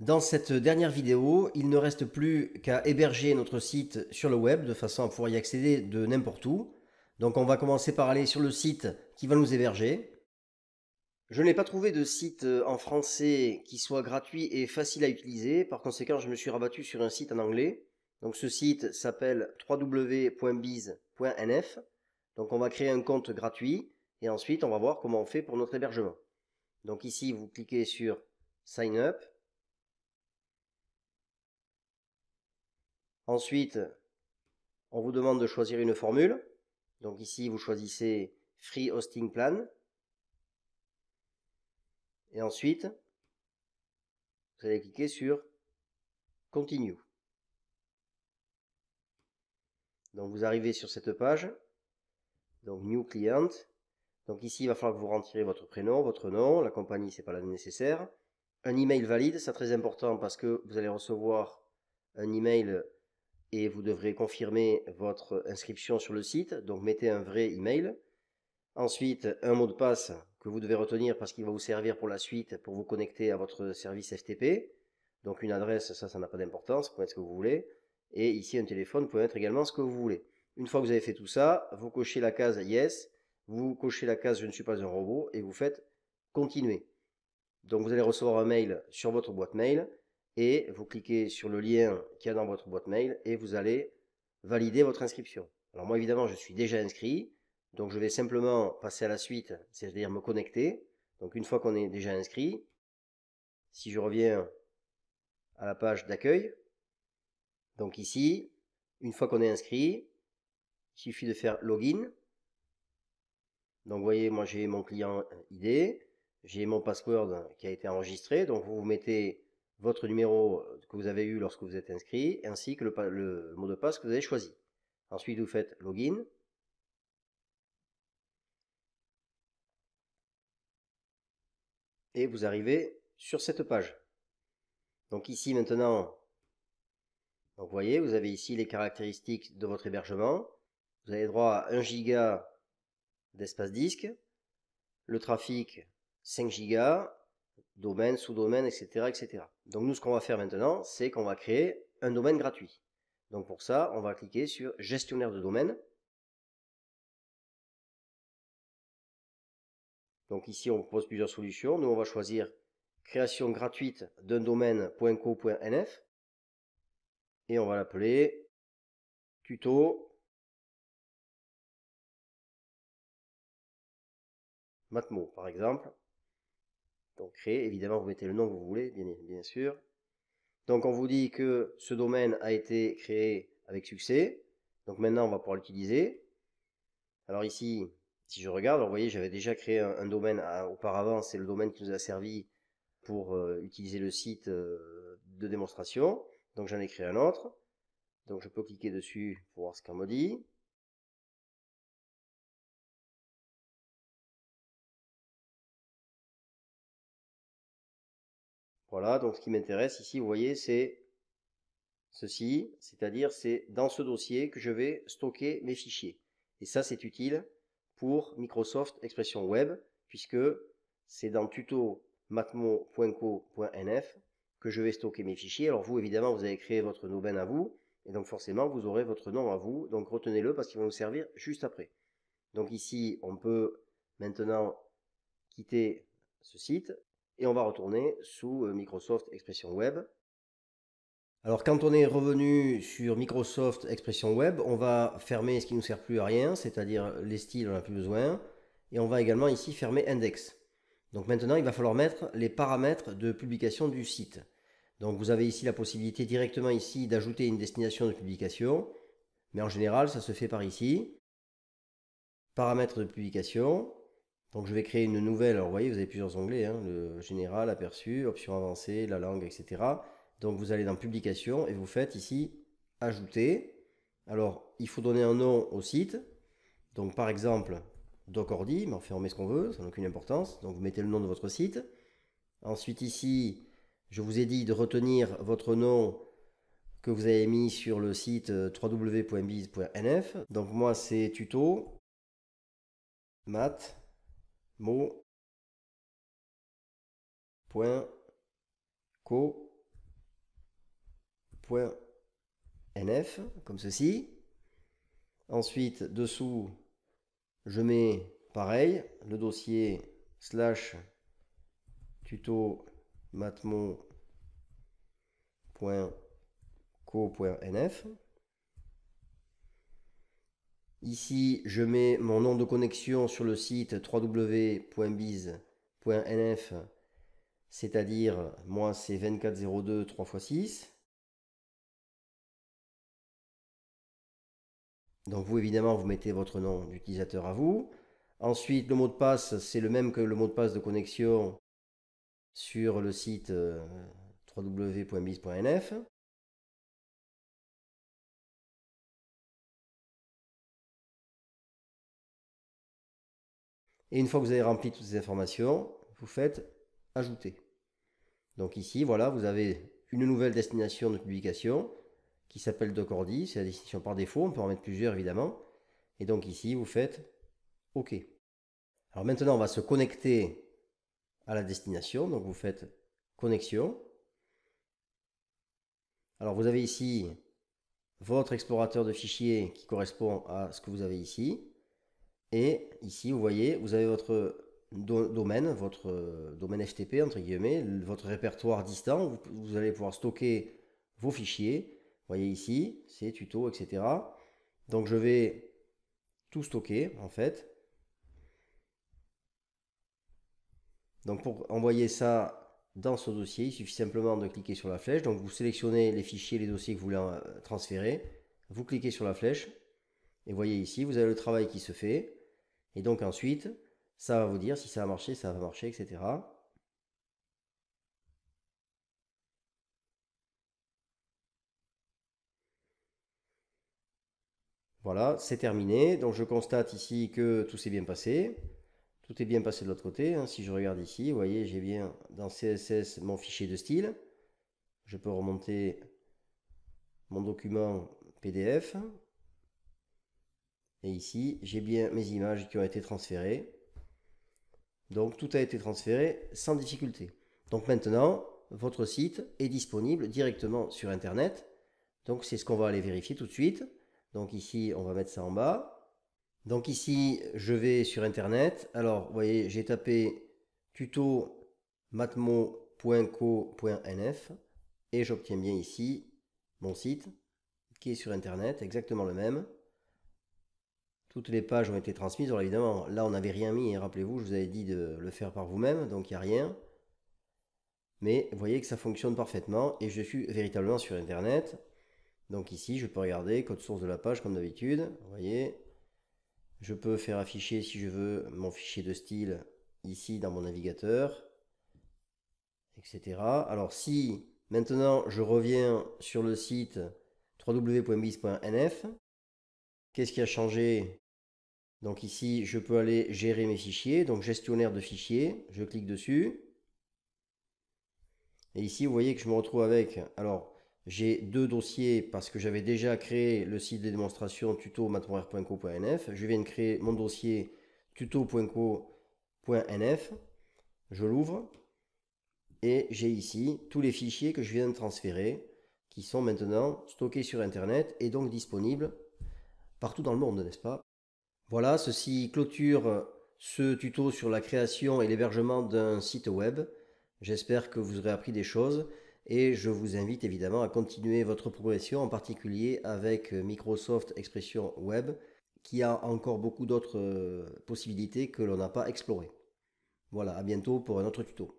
Dans cette dernière vidéo, il ne reste plus qu'à héberger notre site sur le web de façon à pouvoir y accéder de n'importe où. Donc on va commencer par aller sur le site qui va nous héberger. Je n'ai pas trouvé de site euh, en français qui soit gratuit et facile à utiliser, par conséquent je me suis rabattu sur un site en anglais. Donc ce site s'appelle www.biz.nf. Donc on va créer un compte gratuit et ensuite on va voir comment on fait pour notre hébergement. Donc ici vous cliquez sur Sign Up. Ensuite, on vous demande de choisir une formule. Donc ici, vous choisissez Free Hosting Plan. Et ensuite, vous allez cliquer sur Continue. Donc vous arrivez sur cette page. Donc New Client. Donc ici, il va falloir que vous rentriez votre prénom, votre nom, la compagnie, c'est pas la nécessaire. Un email valide, c'est très important parce que vous allez recevoir un email et vous devrez confirmer votre inscription sur le site, donc mettez un vrai email. Ensuite, un mot de passe que vous devez retenir parce qu'il va vous servir pour la suite pour vous connecter à votre service FTP. Donc une adresse, ça, ça n'a pas d'importance, vous pouvez mettre ce que vous voulez. Et ici, un téléphone, vous pouvez mettre également ce que vous voulez. Une fois que vous avez fait tout ça, vous cochez la case Yes, vous cochez la case Je ne suis pas un robot et vous faites Continuer. Donc vous allez recevoir un mail sur votre boîte mail et vous cliquez sur le lien qu'il y a dans votre boîte mail et vous allez valider votre inscription. Alors moi évidemment je suis déjà inscrit, donc je vais simplement passer à la suite, c'est-à-dire me connecter. Donc une fois qu'on est déjà inscrit, si je reviens à la page d'accueil, donc ici, une fois qu'on est inscrit, il suffit de faire login. Donc vous voyez, moi j'ai mon client ID, j'ai mon password qui a été enregistré, donc vous vous mettez votre numéro euh, que vous avez eu lorsque vous êtes inscrit, ainsi que le, mot de passe que vous avez choisi. Ensuite, vous faites login. Et vous arrivez sur cette page. Donc ici maintenant, vous voyez, vous avez ici les caractéristiques de votre hébergement. Vous avez droit à 1 giga d'espace disque, le trafic 5 gigas domaine, sous-domaine, etc., etc. Donc nous, ce qu'on va faire maintenant, c'est qu'on va créer un domaine gratuit. Donc pour ça, on va cliquer sur gestionnaire de domaine. Donc ici, on propose plusieurs solutions. Nous, on va choisir création gratuite d'un domaine.co.nf et on va l'appeler tuto Matmo, par exemple. Donc créer, évidemment, vous mettez le nom que vous voulez, bien, sûr. Donc on vous dit que ce domaine a été créé avec succès. Donc maintenant, on va pouvoir l'utiliser. Alors ici, si je regarde, vous voyez, j'avais déjà créé un, domaine ah, auparavant. C'est le domaine qui nous a servi pour euh, utiliser le site euh, de démonstration. Donc j'en ai créé un autre. Donc je peux cliquer dessus pour voir ce qu'on me dit. Voilà, donc ce qui m'intéresse ici, vous voyez, c'est ceci, c'est-à-dire c'est dans ce dossier que je vais stocker mes fichiers. Et ça, c'est utile pour Microsoft Expression Web, puisque c'est dans tuto matmo.co.nf que je vais stocker mes fichiers. Alors vous, évidemment, vous avez créé votre Noben à vous, et donc forcément, vous aurez votre nom à vous, donc retenez-le parce qu'il va nous servir juste après. Donc ici, on peut maintenant quitter ce site et on va retourner sous euh, Microsoft Expression Web. Alors quand on est revenu sur Microsoft Expression Web, on va fermer ce qui ne nous sert plus à rien, c'est-à-dire les styles, on a plus besoin, et on va également ici fermer Index. Donc maintenant, il va falloir mettre les paramètres de publication du site. Donc vous avez ici la possibilité directement ici d'ajouter une destination de publication, mais en général, ça se fait par ici. Paramètres de publication, donc je vais créer une nouvelle. Alors vous voyez, vous avez plusieurs onglets, hein. le général, aperçu, option avancée, la langue, etc. Donc vous allez dans publication et vous faites ici ajouter. Alors il faut donner un nom au site. Donc par exemple, Docordi, mais enfin on met ce qu'on veut, ça n'a aucune importance. Donc vous mettez le nom de votre site. Ensuite ici, je vous ai dit de retenir votre nom que vous avez mis sur le site euh, www.biz.nf. Donc moi c'est tuto, math mot.co.nf comme ceci ensuite dessous je mets pareil le dossier slash tuto matmo.co.nf Ici, je mets mon nom de connexion sur le site www.biz.nf, c'est-à-dire moi c'est 2402 3x6. Donc vous évidemment vous mettez votre nom d'utilisateur à vous. Ensuite le mot de passe c'est le même que le mot de passe de connexion sur le site euh, www.biz.nf. Et une fois que vous avez rempli toutes ces informations, vous faites ajouter. Donc ici, voilà, vous avez une nouvelle destination de publication qui s'appelle Docordi, c'est la destination par défaut, on peut en mettre plusieurs évidemment. Et donc ici, vous faites OK. Alors maintenant, on va se connecter à la destination, donc vous faites connexion. Alors vous avez ici votre explorateur de fichiers qui correspond à ce que vous avez ici. Et ici, vous voyez, vous avez votre domaine, votre euh, domaine FTP, entre guillemets, votre répertoire distant. Vous, allez pouvoir stocker vos fichiers. Vous voyez ici, c'est tuto, etc. Donc je vais tout stocker, en fait. Donc pour envoyer ça dans ce dossier, il suffit simplement de cliquer sur la flèche. Donc vous sélectionnez les fichiers, les dossiers que vous voulez euh, transférer. Vous cliquez sur la flèche. Et vous voyez ici, vous avez le travail qui se fait. Et donc ensuite, ça va vous dire si ça a marché, ça va marcher, etc. Voilà, c'est terminé. Donc je constate ici que tout s'est bien passé. Tout est bien passé de l'autre côté. Hein. Si je regarde ici, vous voyez, j'ai bien dans CSS mon fichier de style. Je peux remonter mon document PDF. Et ici, j'ai bien mes images qui ont été transférées. Donc tout a été transféré sans difficulté. Donc maintenant, votre site est disponible directement sur Internet. Donc c'est ce qu'on va aller vérifier tout de suite. Donc ici, on va mettre ça en bas. Donc ici, je vais sur Internet. Alors, vous voyez, j'ai tapé tuto matmo.co.nf et j'obtiens bien ici mon site qui est sur Internet, exactement le même. Toutes les pages ont été transmises. Alors évidemment, là, on n'avait rien mis. Et hein, rappelez-vous, je vous avais dit de le faire par vous-même, donc il n'y a rien. Mais vous voyez que ça fonctionne parfaitement et je suis véritablement sur Internet. Donc ici, je peux regarder code source de la page comme d'habitude. Vous voyez, je peux faire afficher, si je veux, mon fichier de style ici dans mon navigateur, etc. Alors si maintenant je reviens sur le site www.bis.nf, qu'est-ce qui a changé donc ici, je peux aller gérer mes fichiers. Donc gestionnaire de fichiers, je clique dessus. Et ici, vous voyez que je me retrouve avec... Alors, j'ai deux dossiers parce que j'avais déjà créé le site de démonstration tuto.co.nf, Je viens de créer mon dossier tuto.co.nf. Je l'ouvre. Et j'ai ici tous les fichiers que je viens de transférer qui sont maintenant stockés sur Internet et donc disponibles partout dans le monde, n'est-ce pas voilà, ceci clôture ce tuto sur la création et l'hébergement d'un site web. J'espère que vous aurez appris des choses et je vous invite évidemment à continuer votre progression, en particulier avec Microsoft Expression Web, qui a encore beaucoup d'autres possibilités que l'on n'a pas explorées. Voilà, à bientôt pour un autre tuto.